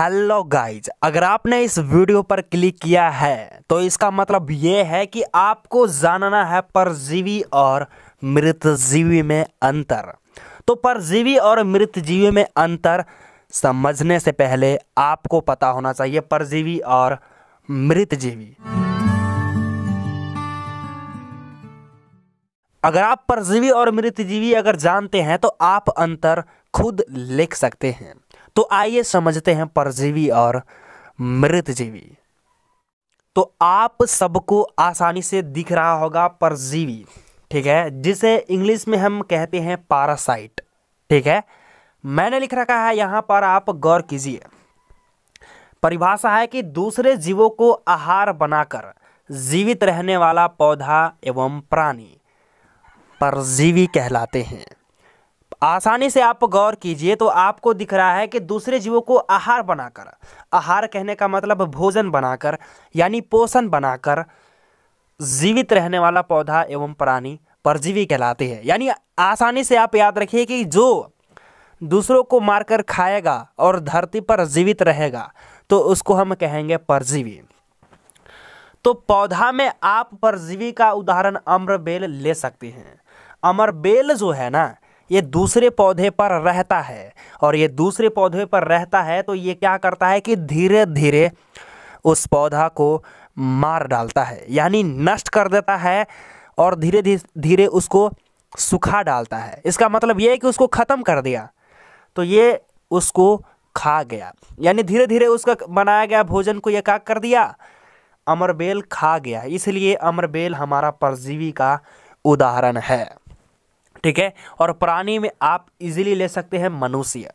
hello guys अगर आपने इस वीडियो पर क्लिक किया है तो इसका मतलब ये है कि आपको जानना है परजीवी और मृतजीवी में अंतर तो परजीवी और मृतजीवी में अंतर समझने से पहले आपको पता होना चाहिए परजीवी और मृतजीवी अगर आप परजीवी और मृतजीवी अगर जानते हैं तो आप अंतर खुद लिख सकते हैं तो आइए समझते हैं परजीवी और मृत जीवी तो आप सबको आसानी से दिख रहा होगा परजीवी ठीक है जिसे इंग्लिश में हम कहते हैं पारासाइट ठीक है मैंने लिख रखा है यहां पर आप गौर कीजिए परिभाषा है कि दूसरे जीवों को आहार बनाकर जीवित रहने वाला पौधा एवं प्राणी परजीवी कहलाते हैं आसानी से आप गौर कीजिए तो आपको दिख रहा है कि दूसरे जीवों को आहार बनाकर आहार कहने का मतलब भोजन बनाकर यानी पोषण बनाकर जीवित रहने वाला पौधा एवं प्राणी परजीवी कहलाते हैं यानी आसानी से आप याद रखिए कि जो दूसरों को मारकर खाएगा और धरती पर जीवित रहेगा तो उसको हम कहेंगे परजीवी तो पौधा में आप परजीवी का उदाहरण अम्रबेल बेल ले सकते हैं अमर बेल जो है ना ये दूसरे पौधे पर रहता है और ये दूसरे पौधे पर रहता है तो ये क्या करता है कि धीरे धीरे उस पौधा को मार डालता है यानी नष्ट कर देता है और धीरे धीरे उसको सुखा डालता है इसका मतलब ये है कि उसको ख़त्म कर दिया तो ये उसको खा गया यानी धीरे धीरे उसका बनाया गया भोजन को यह क्या कर दिया अमरबेल खा गया इसलिए अमरबेल हमारा परजीवी का उदाहरण है ठीक है और प्राणी में आप इजीली ले सकते हैं मनुष्य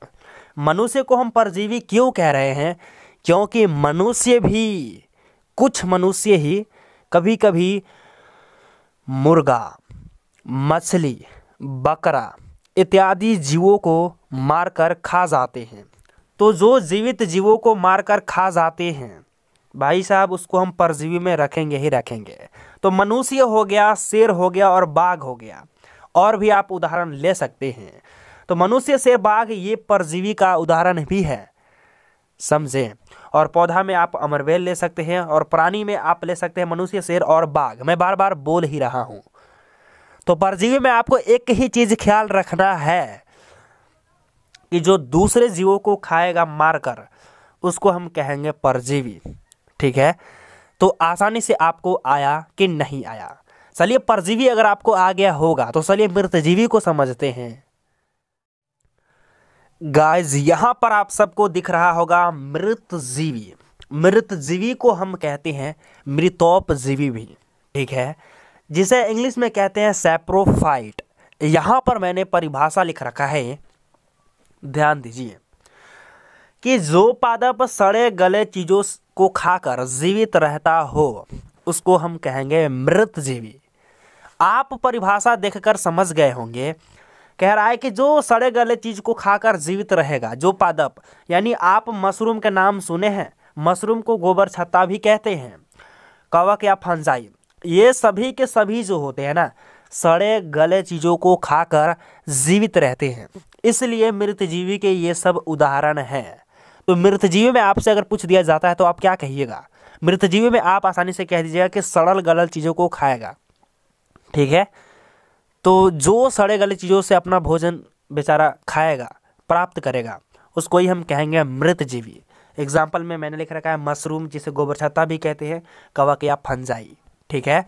मनुष्य को हम परजीवी क्यों कह रहे हैं क्योंकि मनुष्य भी कुछ मनुष्य ही कभी कभी मुर्गा मछली बकरा इत्यादि जीवों को मारकर खा जाते हैं तो जो जीवित जीवों को मारकर खा जाते हैं भाई साहब उसको हम परजीवी में रखेंगे ही रखेंगे तो मनुष्य हो गया शेर हो गया और बाघ हो गया और भी आप उदाहरण ले सकते हैं तो मनुष्य से बाघ ये परजीवी का उदाहरण भी है समझे और पौधा में आप अमरवेल ले सकते हैं और प्राणी में आप ले सकते हैं मनुष्य शेर और बाघ मैं बार बार बोल ही रहा हूं तो परजीवी में आपको एक ही चीज़ ख्याल रखना है कि जो दूसरे जीवों को खाएगा मारकर उसको हम कहेंगे परजीवी ठीक है तो आसानी से आपको आया कि नहीं आया चलिए परजीवी अगर आपको आ गया होगा तो चलिए मृतजीवी को समझते हैं गाइस यहां पर आप सबको दिख रहा होगा मृतजीवी मृतजीवी को हम कहते हैं मृतोपजीवी भी ठीक है जिसे इंग्लिश में कहते हैं सेप्रोफाइट यहां पर मैंने परिभाषा लिख रखा है ध्यान दीजिए कि जो पादप सड़े गले चीज़ों को खाकर जीवित रहता हो उसको हम कहेंगे मृत जीवी आप परिभाषा देखकर समझ गए होंगे कह रहा है कि जो सड़े गले चीज को खाकर जीवित रहेगा जो पादप यानी आप मशरूम के नाम सुने हैं मशरूम को गोबर छत्ता भी कहते हैं कवक या फंजाई ये सभी के सभी जो होते हैं ना सड़े गले चीज़ों को खाकर जीवित रहते हैं इसलिए मृतजीवी के ये सब उदाहरण हैं तो मृतजीवी में आपसे अगर पूछ दिया जाता है तो आप क्या कहिएगा मृतजीवी में आप आसानी से कह दीजिएगा कि सड़ल गलल चीज़ों को खाएगा ठीक है तो जो सड़े गले चीज़ों से अपना भोजन बेचारा खाएगा प्राप्त करेगा उसको ही हम कहेंगे मृत जीवी एग्जाम्पल में मैंने लिख रखा है मशरूम जिसे गोबर छत्ता भी कहते हैं कवक या फंजाई ठीक है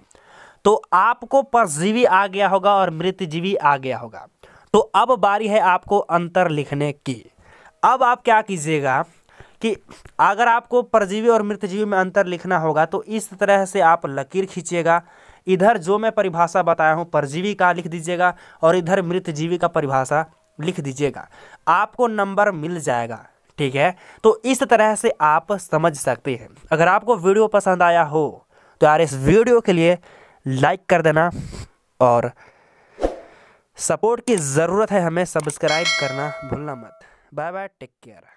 तो आपको परजीवी आ गया होगा और मृत जीवी आ गया होगा तो अब बारी है आपको अंतर लिखने की अब आप क्या कीजिएगा कि अगर आपको परजीवी और जीवी में अंतर लिखना होगा तो इस तरह से आप लकीर खींचिएगा इधर जो मैं परिभाषा बताया हूँ परजीवी का लिख दीजिएगा और इधर मृत जीवी का परिभाषा लिख दीजिएगा आपको नंबर मिल जाएगा ठीक है तो इस तरह से आप समझ सकते हैं अगर आपको वीडियो पसंद आया हो तो यार इस वीडियो के लिए लाइक कर देना और सपोर्ट की ज़रूरत है हमें सब्सक्राइब करना भूलना मत बाय बाय टेक केयर